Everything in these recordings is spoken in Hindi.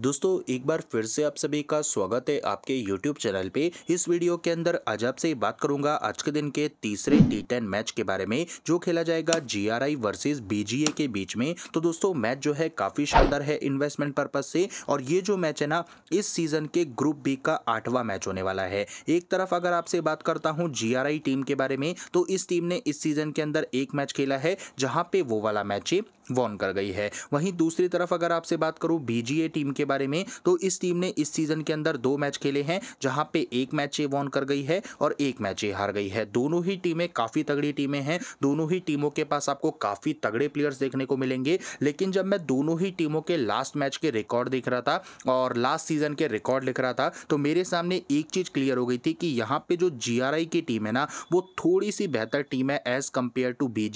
दोस्तों एक बार फिर से आप सभी का स्वागत है आपके YouTube चैनल पे इस वीडियो के अंदर आज आपसे बात करूंगा आज के दिन के तीसरे टी मैच के बारे में जो खेला जाएगा G R I versus BGA के बीच में तो दोस्तों मैच जो है काफ़ी शानदार है इन्वेस्टमेंट पर्पज से और ये जो मैच है ना इस सीजन के ग्रुप बी का आठवां मैच होने वाला है एक तरफ अगर आपसे बात करता हूँ जी टीम के बारे में तो इस टीम ने इस सीजन के अंदर एक मैच खेला है जहाँ पे वो वाला मैच है वॉर्न कर गई है वहीं दूसरी तरफ अगर आपसे बात करूं बीजीए टीम के बारे में तो इस टीम ने इस सीजन के अंदर दो मैच खेले हैं जहां पे एक मैच ये वॉन कर गई है और एक मैच ये हार गई है दोनों ही टीमें काफ़ी तगड़ी टीमें हैं दोनों ही टीमों के पास आपको काफ़ी तगड़े प्लेयर्स देखने को मिलेंगे लेकिन जब मैं दोनों ही टीमों के लास्ट मैच के रिकॉर्ड देख रहा था और लास्ट सीजन के रिकॉर्ड लिख रहा था तो मेरे सामने एक चीज़ क्लियर हो गई थी कि यहाँ पे जो जी की टीम है ना वो थोड़ी सी बेहतर टीम है एज़ कंपेयर टू बी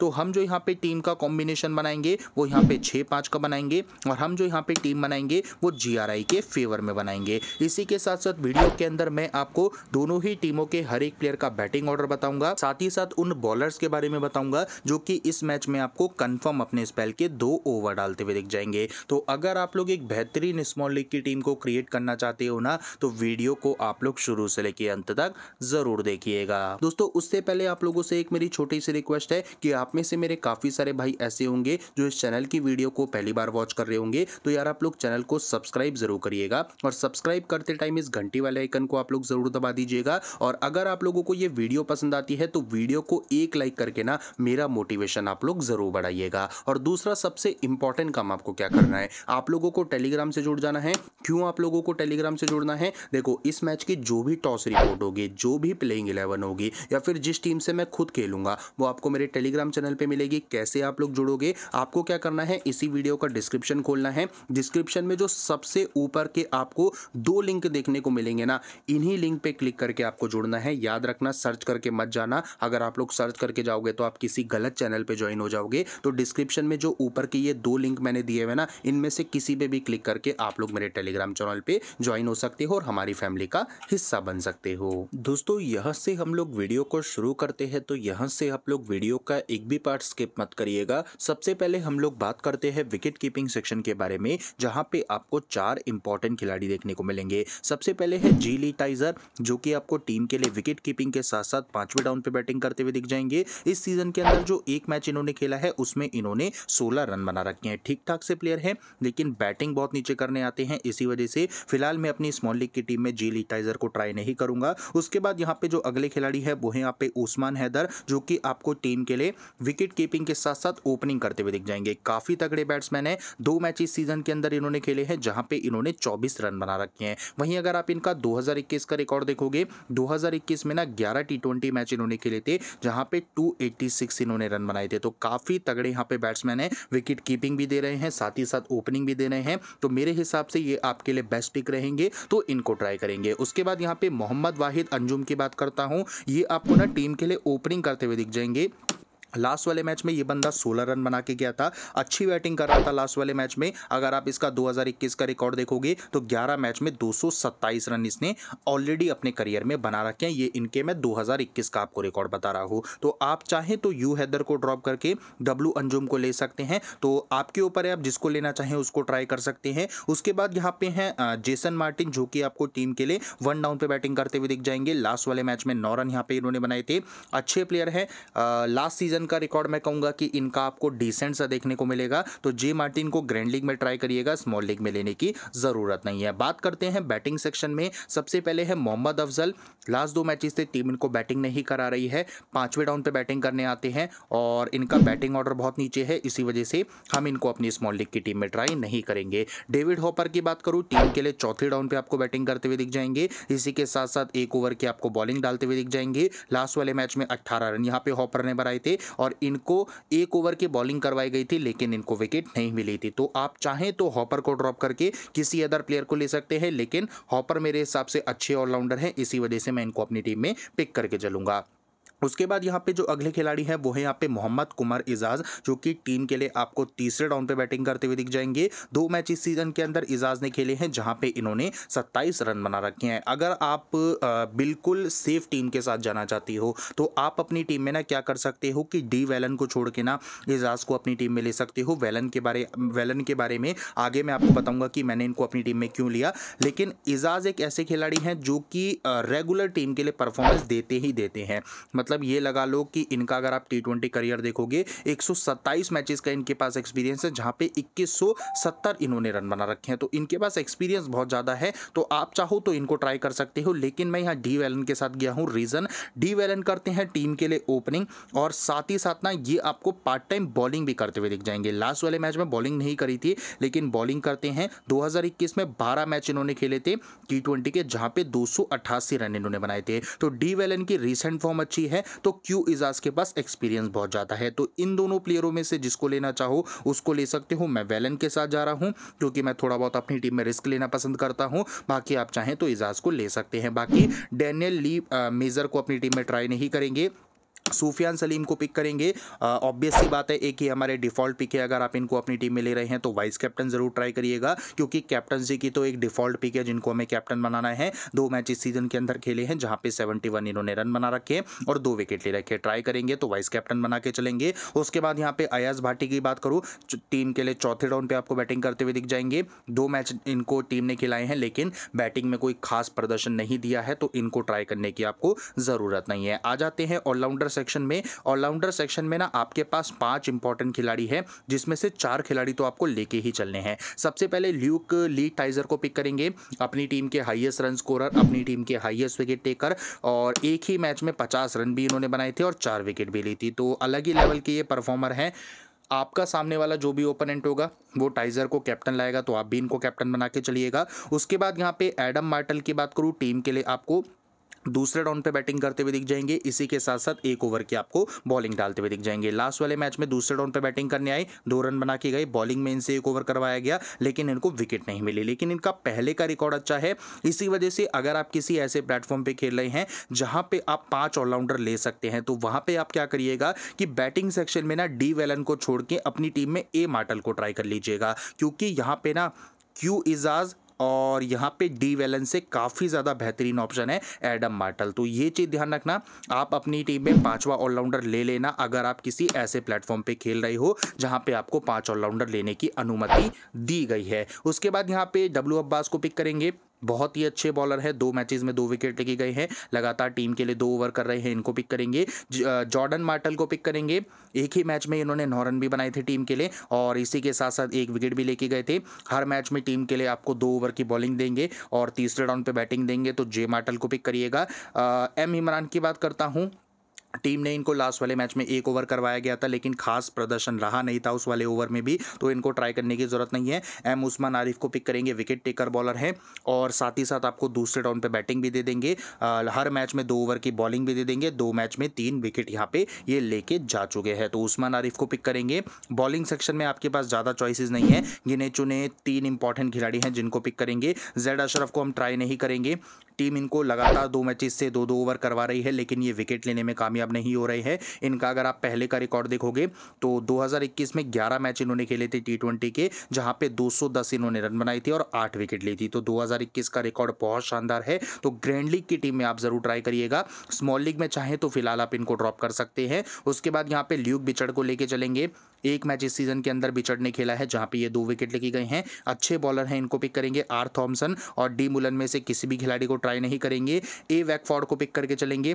तो हम जो यहाँ पे टीम का कॉम्बिनेशन कमीशन बनाएंगे वो यहाँ पे छः पाँच का बनाएंगे और हम जो यहाँ पे टीम बनाएंगे वो जी के फेवर में बनाएंगे इसी के साथ साथ वीडियो के अंदर मैं आपको दोनों ही टीमों के हर एक प्लेयर का बैटिंग ऑर्डर बताऊंगा साथ ही साथ उन बॉलर्स के बारे में बताऊंगा जो कि इस मैच में आपको कन्फर्म अपने स्पेल के दो ओवर डालते हुए दिख जाएंगे तो अगर आप लोग एक बेहतरीन स्मॉल लीग की टीम को क्रिएट करना चाहते हो ना तो वीडियो को आप लोग शुरू से लेके अंत तक जरूर देखिएगा दोस्तों उससे पहले आप लोगों से एक मेरी छोटी सी रिक्वेस्ट है कि आप में से मेरे काफी सारे भाई ऐसे होंगे होंगे जो इस चैनल की वीडियो को पहली बार वॉच कर रहे होंगे तो यार आप लोग चैनल को सब्सक्राइब जरूर करिएगा और सब्सक्राइब करते टाइम इस घंटी वाले आइकन को आप लोग जरूर दबा दीजिएगा और अगर आप लोगों को ये वीडियो पसंद आती है तो वीडियो को एक लाइक करके ना मेरा मोटिवेशन आप लोग जरूर बढ़ाइएगा और दूसरा सबसे इंपॉर्टेंट काम आपको क्या करना है आप लोगों को टेलीग्राम से जुड़ जाना है क्यों आप लोगों को टेलीग्राम से जुड़ना है देखो इस मैच की जो भी टॉस रिपोर्ट होगी जो भी प्लेइंग इलेवन होगी या फिर जिस टीम से मैं खुद खेलूंगा वो आपको मेरे टेलीग्राम चैनल पर मिलेगी कैसे आप लोग जुड़ोगे लिए आपको क्या करना है इसी वीडियो का डिस्क्रिप्शन खोलना है डिस्क्रिप्शन में जो सबसे ऊपर के आपको दो लिंक देखने को मिलेंगे ना इन्हीं लिंक पे क्लिक करके आपको जुड़ना है याद रखना सर्च करके मत जाना अगर आप लोग सर्च करके जाओगे तो आप किसी गलत चैनल पर ज्वाइन हो जाओगे तो डिस्क्रिप्शन में जो ऊपर के ये दो लिंक मैंने दिए हुए ना इनमें से किसी पर भी क्लिक करके आप लोग मेरे टेलीग्राम चैनल पर ज्वाइन हो सकते हो और हमारी फैमिली का हिस्सा बन सकते हो दोस्तों यहाँ से हम लोग वीडियो को शुरू करते हैं तो यहाँ से आप लोग वीडियो का एक भी पार्ट स्किप मत करिएगा सब सबसे पहले हम लोग बात करते हैं विकेट कीपिंग सेक्शन के बारे में जहां पे आपको चार इंपॉर्टेंट खिलाड़ी देखने को मिलेंगे सबसे पहले है जी ली टाइजर जो कि आपको टीम के लिए विकेट कीपिंग के साथ साथ पांचवें डाउन पे बैटिंग करते हुए दिख जाएंगे इस सीजन के अंदर जो एक मैच इन्होंने खेला है उसमें इन्होंने सोलह रन बना रखे हैं ठीक ठाक से प्लेयर हैं लेकिन बैटिंग बहुत नीचे करने आते हैं इसी वजह से फिलहाल मैं अपनी स्मॉल लीग की टीम में जी ली टाइजर को ट्राई नहीं करूंगा उसके बाद यहाँ पे जो अगले खिलाड़ी है वो है यहाँ पे उस्मान हैदर जो कि आपको टीम के लिए विकेट कीपिंग के साथ साथ ओपनिंग करते हुए दिख जाएंगे काफ़ी तगड़े बैट्समैन है दो मैच इस सीजन के अंदर इन्होंने खेले हैं जहां पे इन्होंने 24 रन बना रखे हैं वहीं अगर आप इनका 2021 का रिकॉर्ड देखोगे 2021 में ना 11 टी ट्वेंटी मैच इन्होंने खेले थे जहां पे 286 इन्होंने रन बनाए थे तो काफ़ी तगड़े यहाँ पे बैट्समैन है विकेट कीपिंग भी दे रहे हैं साथ ही साथ ओपनिंग भी दे रहे हैं तो मेरे हिसाब से ये आपके लिए बेस्ट पिक रहेंगे तो इनको ट्राई करेंगे उसके बाद यहाँ पे मोहम्मद वाहिद अंजुम की बात करता हूँ ये आपको ना टीम के लिए ओपनिंग करते हुए दिख जाएंगे लास्ट वाले मैच में ये बंदा 16 रन बना के गया था अच्छी बैटिंग कर रहा था लास्ट वाले मैच में अगर आप इसका 2021 का रिकॉर्ड देखोगे तो 11 मैच में 227 रन इसने ऑलरेडी अपने करियर में बना रखे हैं ये इनके मैं 2021 का आपको रिकॉर्ड बता रहा हूँ तो आप चाहें तो यू हैदर को ड्रॉप करके डब्लू अंजुम को ले सकते हैं तो आपके ऊपर है आप जिसको लेना चाहें उसको ट्राई कर सकते हैं उसके बाद यहाँ पे हैं जेसन मार्टिन जो कि आपको टीम के लिए वन डाउन पे बैटिंग करते हुए दिख जाएंगे लास्ट वाले मैच में नौ रन यहाँ पे इन्होंने बनाए थे अच्छे प्लेयर हैं लास्ट सीजन सीजन का रिकॉर्ड मैं कहूंगा कि इनका आपको डिसेंट सा देखने को मिलेगा तो जे मार्टिन को ग्रैंड लीग में ट्राई करिएगा स्मॉल लीग में लेने की ज़रूरत नहीं है बात करते हैं बैटिंग सेक्शन में सबसे पहले है मोहम्मद अफजल लास्ट दो मैचेस से टीम इनको बैटिंग नहीं करा रही है पांचवें डाउन पे बैटिंग करने आते हैं और इनका बैटिंग ऑर्डर बहुत नीचे है इसी वजह से हम इनको अपनी स्मॉल लीग की टीम में ट्राई नहीं करेंगे डेविड हॉपर की बात करूं टीम के लिए चौथे डाउन पे आपको बैटिंग करते हुए दिख जाएंगे इसी के साथ साथ एक ओवर की आपको बॉलिंग डालते हुए दिख जाएंगे लास्ट वाले मैच में अट्ठारह रन यहाँ पे हॉपर ने बनाए थे और इनको एक ओवर की बॉलिंग करवाई गई थी लेकिन इनको विकेट नहीं मिली थी तो आप चाहें तो हॉपर को ड्रॉप करके किसी अदर प्लेयर को ले सकते हैं लेकिन हॉपर मेरे हिसाब से अच्छे ऑलराउंडर हैं इसी वजह से मैं इनको अपनी टीम में पिक करके चलूंगा उसके बाद यहाँ पे जो अगले खिलाड़ी हैं वो है यहाँ पे मोहम्मद कुमार इजाज जो कि टीम के लिए आपको तीसरे राउंड पे बैटिंग करते हुए दिख जाएंगे दो मैच इस सीजन के अंदर इजाज ने खेले हैं जहाँ पे इन्होंने 27 रन बना रखे हैं अगर आप बिल्कुल सेफ टीम के साथ जाना चाहती हो तो आप अपनी टीम में ना क्या कर सकते हो कि डी वैलन को छोड़ के ना एजाज को अपनी टीम में ले सकते हो वेलन के बारे वैलन के बारे में आगे मैं आपको बताऊँगा कि मैंने इनको अपनी टीम में क्यों लिया लेकिन एजाज एक ऐसे खिलाड़ी हैं जो कि रेगुलर टीम के लिए परफॉर्मेंस देते ही देते हैं मतलब मतलब ये लगा लो कि इनका अगर आप टी ट्वेंटी करियर देखोगे सत्ताईस मैचेस का इनके पास एक्सपीरियंस है जहाँ पे 2170 इन्होंने रन बना रखे हैं तो इनके पास एक्सपीरियंस बहुत ज़्यादा है तो आप चाहो तो इनको ट्राई कर सकते हो लेकिन मैं यहाँ डी वेलन के साथ गया हूँ रीज़न डी वेलन करते हैं टीम के लिए ओपनिंग और साथ ही साथ ना ये आपको पार्ट टाइम बॉलिंग भी करते हुए दिख जाएंगे लास्ट वाले मैच में बॉलिंग नहीं करी थी लेकिन बॉलिंग करते हैं इक्कीस में बारह मैच इन्होंने खेले थे टी के जहाँ पे दो रन इन्होंने बनाए थे तो डी वेलन की रिसेंट फॉर्म अच्छी है हैं तो क्यू इजाज के पास एक्सपीरियंस बहुत ज़्यादा है तो इन दोनों प्लेयरों में से जिसको लेना चाहो उसको ले सकते हो मैं वेलन के साथ जा रहा हूँ क्योंकि मैं थोड़ा बहुत अपनी टीम में रिस्क लेना पसंद करता हूँ बाकी आप चाहें तो इजाज को ले सकते हैं बाकी डैनियल ली मेजर को अपनी टीम में ट्राई नहीं करेंगे सूफियान सलीम को पिक करेंगे ऑब्वियस सी बात है एक ही हमारे डिफॉल्ट पिक है अगर आप इनको अपनी टीम में ले रहे हैं तो वाइस कैप्टन जरूर ट्राई करिएगा क्योंकि कैप्टनसी की तो एक डिफॉल्ट पिक है जिनको हमें कैप्टन बनाना है दो मैच इस सीजन के अंदर खेले हैं जहां पे 71 इन्होंने रन बना रखे हैं और दो विकेट ले रखे ट्राई करेंगे तो वाइस कैप्टन बना के चलेंगे उसके बाद यहाँ पे अयाज भाटी की बात करूँ टीम के लिए चौथे राउंड पे आपको बैटिंग करते हुए दिख जाएंगे दो मैच इनको टीम ने खिलाए हैं लेकिन बैटिंग में कोई खास प्रदर्शन नहीं दिया है तो इनको ट्राई करने की आपको जरूरत नहीं है आ जाते हैं ऑलराउंडर सेक्शन में ऑलराउंडर सेक्शन में ना आपके पास पांच इंपॉर्टेंट खिलाड़ी है जिसमें से चार खिलाड़ी तो आपको लेके ही चलने हैं सबसे पहले ल्यूक ली टाइजर को पिक करेंगे अपनी टीम के हाइएस्ट रन स्कोरर अपनी टीम के हाइएस्ट विकेट टेकर और एक ही मैच में पचास रन भी इन्होंने बनाए थे और चार विकेट भी ली थी तो अलग ही लेवल के ये परफॉर्मर हैं आपका सामने वाला जो भी ओपोनेंट होगा वो टाइजर को कैप्टन लाएगा तो आप भी इनको कैप्टन बना के चलिएगा उसके बाद यहाँ पे एडम मार्टल की बात करूँ टीम के लिए आपको दूसरे राउंड पे बैटिंग करते हुए दिख जाएंगे इसी के साथ साथ एक ओवर की आपको बॉलिंग डालते हुए दिख जाएंगे लास्ट वाले मैच में दूसरे राउंड पे बैटिंग करने आए दो रन बना के गए बॉलिंग में इनसे एक ओवर करवाया गया लेकिन इनको विकेट नहीं मिली लेकिन इनका पहले का रिकॉर्ड अच्छा है इसी वजह से अगर आप किसी ऐसे प्लेटफॉर्म पर खेल रहे हैं जहाँ पर आप पाँच ऑलराउंडर ले सकते हैं तो वहाँ पर आप क्या करिएगा कि बैटिंग सेक्शन में ना डी वेलन को छोड़ के अपनी टीम में ए मार्टल को ट्राई कर लीजिएगा क्योंकि यहाँ पे ना क्यू इजाज और यहाँ पे डी वेलन से काफ़ी ज़्यादा बेहतरीन ऑप्शन है एडम मार्टल तो ये चीज़ ध्यान रखना आप अपनी टीम में पाँचवा ऑलराउंडर ले लेना अगर आप किसी ऐसे प्लेटफॉर्म पे खेल रहे हो जहाँ पे आपको पाँच ऑलराउंडर लेने की अनुमति दी गई है उसके बाद यहाँ पे डब्ल्यू अब्बास को पिक करेंगे बहुत ही अच्छे बॉलर है दो मैचेस में दो विकेट लेके गए हैं लगातार टीम के लिए दो ओवर कर रहे हैं इनको पिक करेंगे जॉर्डन मार्टल को पिक करेंगे एक ही मैच में इन्होंने नौ रन भी बनाए थे टीम के लिए और इसी के साथ साथ एक विकेट भी लेके गए थे हर मैच में टीम के लिए आपको दो ओवर की बॉलिंग देंगे और तीसरे राउंड पर बैटिंग देंगे तो जे मार्टल को पिक करिएगा एम इमरान की बात करता हूँ टीम ने इनको लास्ट वाले मैच में एक ओवर करवाया गया था लेकिन खास प्रदर्शन रहा नहीं था उस वाले ओवर में भी तो इनको ट्राई करने की ज़रूरत नहीं है एम उस्मान आरिफ को पिक करेंगे विकेट टेकर बॉलर हैं और साथ ही साथ आपको दूसरे राउंड पे बैटिंग भी दे देंगे आ, हर मैच में दो ओवर की बॉलिंग भी दे देंगे दो मैच में तीन विकेट यहाँ पे ये लेके जा चुके हैं तो उस्मान आरिफ को पिक करेंगे बॉलिंग सेक्शन में आपके पास ज़्यादा चॉइसिस नहीं है गिने चुने तीन इंपॉर्टेंट खिलाड़ी हैं जिनको पिक करेंगे जैड अशरफ को हम ट्राई नहीं करेंगे टीम इनको लगातार दो मैचेस से दो दो ओवर करवा रही है लेकिन ये विकेट लेने में कामयाब नहीं हो रहे हैं इनका अगर आप पहले का रिकॉर्ड देखोगे तो 2021 में 11 मैच इन्होंने खेले थे टी के जहां पे 210 इन्होंने रन बनाई थी और आठ विकेट ली थी तो दो का रिकॉर्ड बहुत शानदार है तो ग्रैंड लीग की टीम में आप ज़रूर ट्राई करिएगा स्मॉल लीग में चाहें तो फिलहाल आप इनको ड्रॉप कर सकते हैं उसके बाद यहाँ पे ल्यूक बिचड़ को लेके चलेंगे एक मैच इस सीजन के अंदर बिचड़ ने खेला है जहां पे ये दो विकेट लेके गए हैं अच्छे बॉलर हैं इनको पिक करेंगे आर थॉम्सन और डी मुलन में से किसी भी खिलाड़ी को ट्राई नहीं करेंगे ए वैकफॉर्ड को पिक करके चलेंगे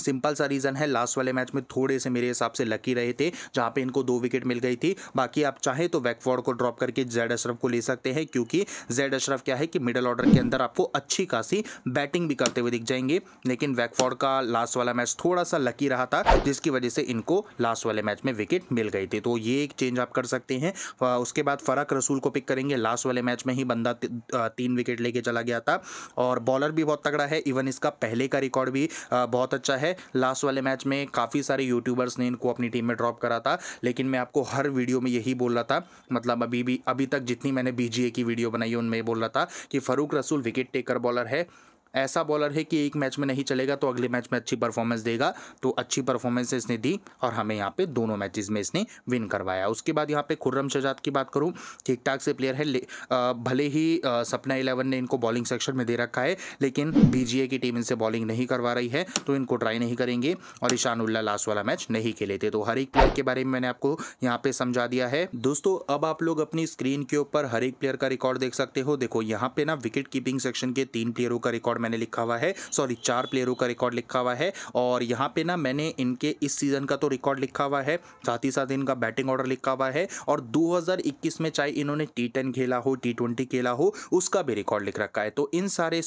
सिंपल सा रीज़न है लास्ट वाले मैच में थोड़े से मेरे हिसाब से लकी रहे थे जहाँ पे इनको दो विकेट मिल गई थी बाकी आप चाहे तो वैकफॉर्ड को ड्रॉप करके जैड अशरफ को ले सकते हैं क्योंकि जैड अशरफ क्या है कि मिडल ऑर्डर के अंदर आपको अच्छी खासी बैटिंग भी करते हुए दिख जाएंगे लेकिन वैकफॉर्ड का लास्ट वाला मैच थोड़ा सा लकी रहा था जिसकी वजह से इनको लास्ट वाले मैच में विकेट मिल गई थी तो ये एक चेंज आप कर सकते हैं उसके बाद फ़रक रसूल को पिक करेंगे लास्ट वाले मैच में ही बंदा तीन विकेट लेके चला गया था और बॉलर भी बहुत तगड़ा है इवन इसका पहले का रिकॉर्ड भी बहुत अच्छा है है लास्ट वाले मैच में काफ़ी सारे यूट्यूबर्स ने इनको अपनी टीम में ड्रॉप करा था लेकिन मैं आपको हर वीडियो में यही बोल रहा था मतलब अभी भी अभी तक जितनी मैंने बी की वीडियो बनाई उनमें बोल रहा था कि फ़ारूक रसूल विकेट टेकर बॉलर है ऐसा बॉलर है कि एक मैच में नहीं चलेगा तो अगले मैच में अच्छी परफॉर्मेंस देगा तो अच्छी परफॉर्मेंस इसने दी और हमें यहाँ पे दोनों मैचेस में इसने विन करवाया उसके बाद यहाँ पे खुर्रम शजात की बात करूँ ठीक ठाक से प्लेयर है आ, भले ही आ, सपना इलेवन ने इनको बॉलिंग सेक्शन में दे रखा है लेकिन बी की टीम इनसे बॉलिंग नहीं करवा रही है तो इनको ट्राई नहीं करेंगे और ईशान उल्ला लास्ट वाला मैच नहीं खेले थे तो हर एक प्लेयर के बारे में मैंने आपको यहाँ पे समझा दिया है दोस्तों अब आप लोग अपनी स्क्रीन के ऊपर हर एक प्लेयर का रिकॉर्ड देख सकते हो देखो यहाँ पे ना विकेट कीपिंग सेक्शन के तीन प्लेयरों का रिकॉर्ड मैंने लिखा हुआ है सॉरी चार प्लेयरों का रिकॉर्ड लिखा हुआ है और यहाँ पे ना मैंने इनके इस सीज़न का तो रिकॉर्ड लिखा हुआ है साथ ही साथ इनका बैटिंग ऑर्डर लिखा हुआ है और 2021 में चाहे इन्होंने टी खेला हो टी खेला हो उसका भी रिकॉर्ड लिख रखा है तो इन सारे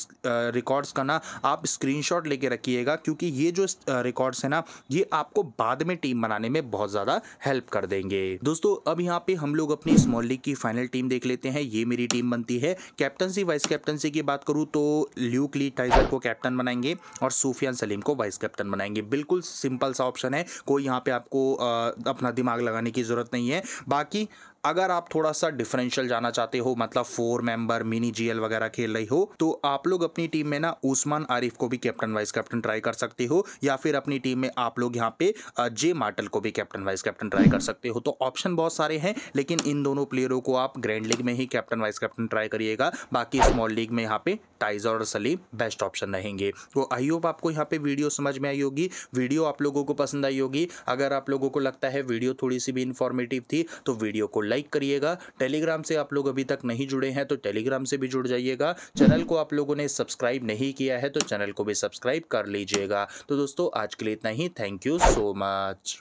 रिकॉर्ड्स का ना आप स्क्रीन लेके रखिएगा क्योंकि ये जो रिकॉर्ड्स है ना ये आपको बाद में टीम बनाने में बहुत ज़्यादा हेल्प कर देंगे दोस्तों अब यहाँ पर हम लोग अपनी स्मॉल लीग की फाइनल टीम देख लेते हैं ये मेरी टीम बनती है कैप्टनसी वाइस कैप्टनसी की बात करूँ तो ल्यूक लिए टाइजर को कैप्टन बनाएंगे और सूफियान सलीम को वाइस कैप्टन बनाएंगे बिल्कुल सिंपल सा ऑप्शन है कोई यहाँ पे आपको आ, अपना दिमाग लगाने की ज़रूरत नहीं है बाकी अगर आप थोड़ा सा डिफरेंशियल जाना चाहते हो मतलब फोर मेंबर मिनी जीएल वगैरह खेल रही हो तो आप लोग अपनी टीम में ना उस्मान आरिफ को भी कैप्टन वाइस कैप्टन ट्राई कर सकते हो या फिर अपनी टीम में आप लोग यहाँ पे जे मार्टल को भी कैप्टन वाइस कैप्टन ट्राई कर सकते हो तो ऑप्शन बहुत सारे हैं लेकिन इन दोनों प्लेयरों को आप ग्रैंड लीग में ही कैप्टन वाइस कैप्टन ट्राई करिएगा बाकी स्मॉल लीग में यहाँ पे टाइजर और सलीम बेस्ट ऑप्शन रहेंगे तो आई होप आपको यहाँ पे वीडियो समझ में आई होगी वीडियो आप लोगों को पसंद आई होगी अगर आप लोगों को लगता है वीडियो थोड़ी सी भी इन्फॉर्मेटिव थी तो वीडियो को लाइक करिएगा टेलीग्राम से आप लोग अभी तक नहीं जुड़े हैं तो टेलीग्राम से भी जुड़ जाइएगा चैनल को आप लोगों ने सब्सक्राइब नहीं किया है तो चैनल को भी सब्सक्राइब कर लीजिएगा तो दोस्तों आज के लिए इतना ही थैंक यू सो मच